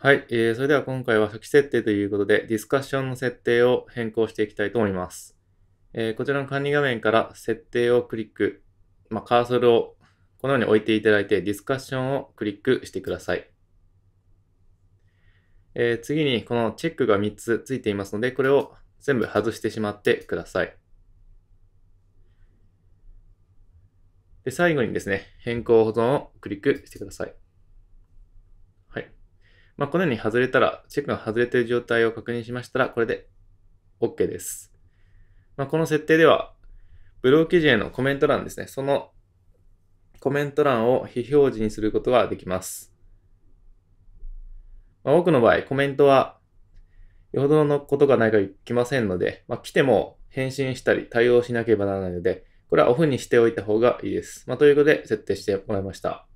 はい、えー、それでは今回は初期設定ということで、ディスカッションの設定を変更していきたいと思います。えー、こちらの管理画面から設定をクリック、まあ、カーソルをこのように置いていただいて、ディスカッションをクリックしてください。えー、次にこのチェックが3つついていますので、これを全部外してしまってください。で最後にですね、変更保存をクリックしてください。まあ、このように外れたら、チェックが外れている状態を確認しましたら、これで OK です。まあ、この設定では、ブロー記事へのコメント欄ですね。そのコメント欄を非表示にすることができます。まあ、多くの場合、コメントはよほどのことがないか来ませんので、まあ、来ても返信したり対応しなければならないので、これはオフにしておいた方がいいです。まあ、ということで設定してもらいました。